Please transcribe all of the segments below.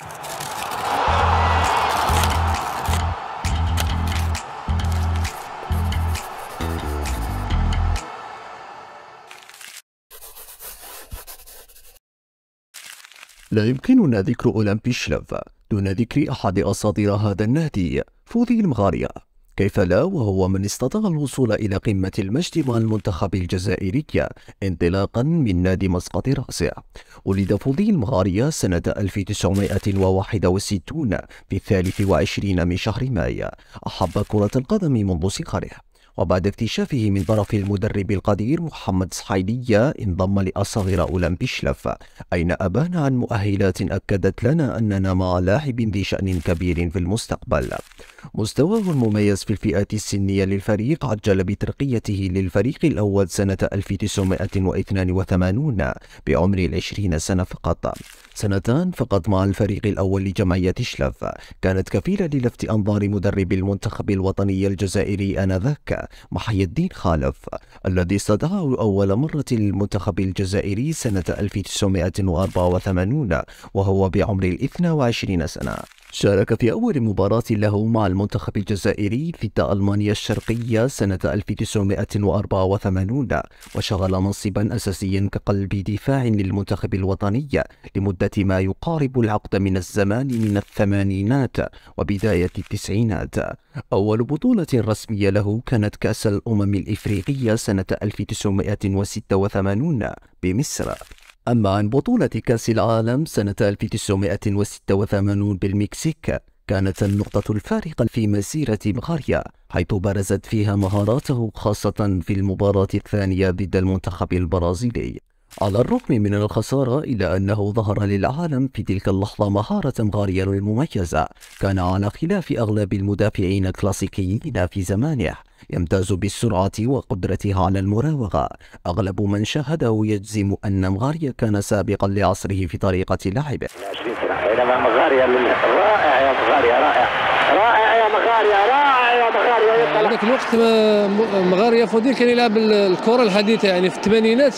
لا يمكننا ذكر أولمبي شلف دون ذكر أحد أساطير هذا النادي فوذي المغارية كيف لا وهو من استطاع الوصول إلى قمة المجد مع المنتخب الجزائري انطلاقا من نادي مسقط رأسه ولد فضيل مغارية سنة 1961 في الثالث وعشرين من شهر مايو أحب كرة القدم منذ صغره وبعد اكتشافه من طرف المدرب القدير محمد صحيلية انضم لأصغر أولمبي شلف أين أبان عن مؤهلات أكدت لنا أننا مع لاعب ذي شأن كبير في المستقبل مستواه المميز في الفئات السنية للفريق عجل بترقيته للفريق الأول سنة 1982 بعمر العشرين سنة فقط سنتان فقط مع الفريق الأول لجمعية شلف كانت كفيلة للفت أنظار مدرب المنتخب الوطني الجزائري آنذاك محي الدين خالف الذي استدعاه أول مرة للمنتخب الجزائري سنة 1984 وهو بعمر الاثنى وعشرين سنة شارك في أول مباراة له مع المنتخب الجزائري ضد ألمانيا الشرقية سنة 1984 وشغل منصبا أساسيا كقلب دفاع للمنتخب الوطني لمدة ما يقارب العقد من الزمان من الثمانينات وبداية التسعينات أول بطولة رسمية له كانت كأس الأمم الإفريقية سنة 1986 بمصر أما عن بطولة كأس العالم سنة 1986 بالمكسيك كانت النقطة الفارقة في مسيرة بخاريا حيث برزت فيها مهاراته خاصة في المباراة الثانية ضد المنتخب البرازيلي على الرغم من الخسارة إلا أنه ظهر للعالم في تلك اللحظة مهارة غارية المميزة كان على خلاف أغلب المدافعين الكلاسيكيين في زمانه يمتاز بالسرعة وقدرته على المراوغة أغلب من شاهده يجزم أن مغاريا كان سابقا لعصره في طريقة لعبه إنما مغاريا رائع يا مغاريا رائع رائع يا مغاريا رائع يا مغاريا ذاك الوقت مغاريا فودين كان يلعب الكرة الحديثة يعني في الثمانينات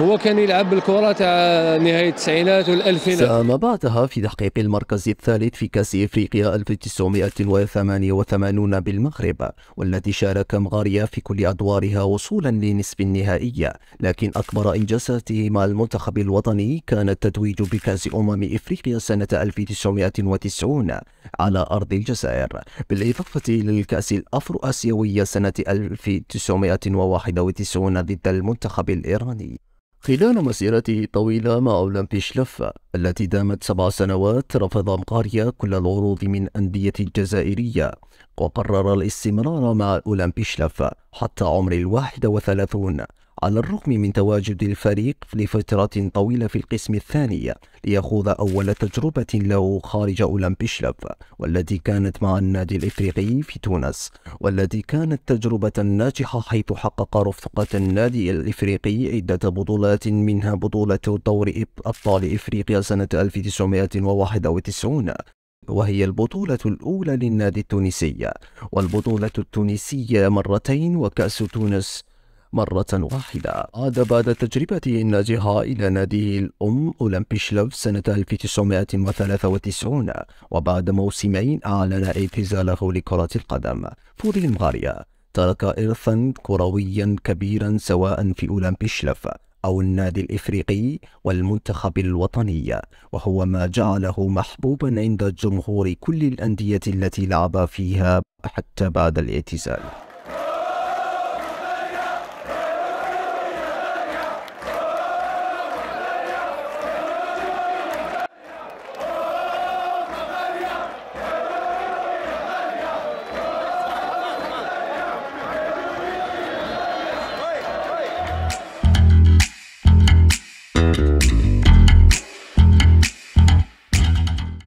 هو كان يلعب بالكرة تاع نهاية التسعينات والألفينات ساهم بعدها في تحقيق المركز الثالث في كأس إفريقيا 1988 بالمغرب والذي شارك مغاريا في كل أدوارها وصولا لنصف النهائية لكن أكبر إنجازاته مع المنتخب الوطني كان التتويج بكأس أمم إفريقيا سنة 1990 على أرض الجزائر بالإضافة للكأس الأفرو آسيوية سنة 1991 ضد المنتخب الإيراني خلال مسيرته الطويلة مع أولمبيش لفة التي دامت سبع سنوات رفض مقاريا كل العروض من أندية الجزائرية وقرر الاستمرار مع أولمبيش لفة حتى عمر الواحد وثلاثون على الرغم من تواجد الفريق لفترة طويلة في القسم الثاني ليخوض أول تجربة له خارج شلف والتي كانت مع النادي الإفريقي في تونس والتي كانت تجربة ناجحة حيث حقق رفقة النادي الإفريقي عدة بطولات منها بطولة دور أبطال إفريقيا سنة 1991 وهي البطولة الأولى للنادي التونسي والبطولة التونسية مرتين وكأس تونس مرة واحدة عاد آه، بعد تجربته الناجحة إلى ناديه الأم أولمبيشلوف سنة 1993 وبعد موسمين أعلن اعتزاله لكرة القدم فوري المغارية ترك إرثا كرويا كبيرا سواء في أولمبيشلف أو النادي الإفريقي والمنتخب الوطني وهو ما جعله محبوبا عند جمهور كل الأندية التي لعب فيها حتى بعد الاعتزال